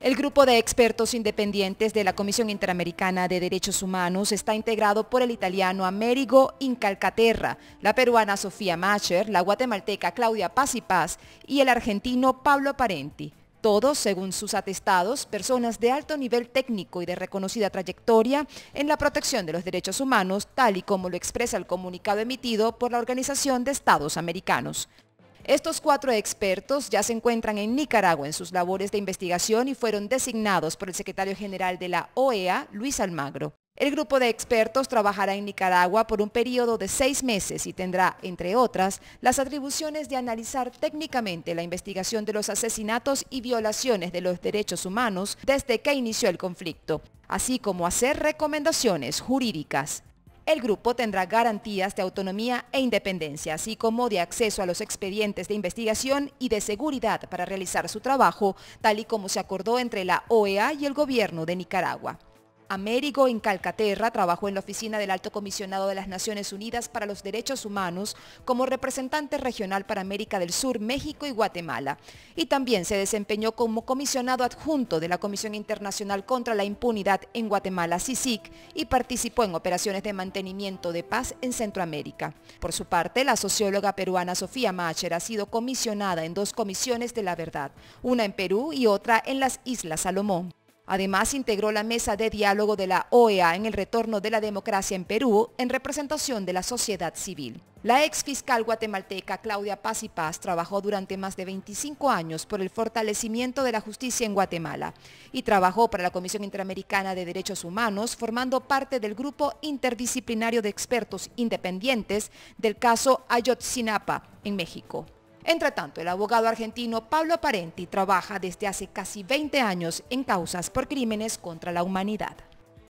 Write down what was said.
El grupo de expertos independientes de la Comisión Interamericana de Derechos Humanos está integrado por el italiano Amerigo Incalcaterra, la peruana Sofía Macher, la guatemalteca Claudia Paz y Paz y el argentino Pablo Parenti. Todos, según sus atestados, personas de alto nivel técnico y de reconocida trayectoria en la protección de los derechos humanos, tal y como lo expresa el comunicado emitido por la Organización de Estados Americanos. Estos cuatro expertos ya se encuentran en Nicaragua en sus labores de investigación y fueron designados por el secretario general de la OEA, Luis Almagro. El grupo de expertos trabajará en Nicaragua por un periodo de seis meses y tendrá, entre otras, las atribuciones de analizar técnicamente la investigación de los asesinatos y violaciones de los derechos humanos desde que inició el conflicto, así como hacer recomendaciones jurídicas el grupo tendrá garantías de autonomía e independencia, así como de acceso a los expedientes de investigación y de seguridad para realizar su trabajo, tal y como se acordó entre la OEA y el gobierno de Nicaragua. Américo en Calcaterra trabajó en la oficina del Alto Comisionado de las Naciones Unidas para los Derechos Humanos como representante regional para América del Sur, México y Guatemala. Y también se desempeñó como comisionado adjunto de la Comisión Internacional contra la Impunidad en Guatemala, CICIC, y participó en operaciones de mantenimiento de paz en Centroamérica. Por su parte, la socióloga peruana Sofía Macher ha sido comisionada en dos comisiones de la verdad, una en Perú y otra en las Islas Salomón. Además, integró la mesa de diálogo de la OEA en el retorno de la democracia en Perú en representación de la sociedad civil. La ex fiscal guatemalteca Claudia Paz y Paz trabajó durante más de 25 años por el fortalecimiento de la justicia en Guatemala y trabajó para la Comisión Interamericana de Derechos Humanos formando parte del grupo interdisciplinario de expertos independientes del caso Ayotzinapa en México. Entre tanto, el abogado argentino Pablo Parenti trabaja desde hace casi 20 años en causas por crímenes contra la humanidad.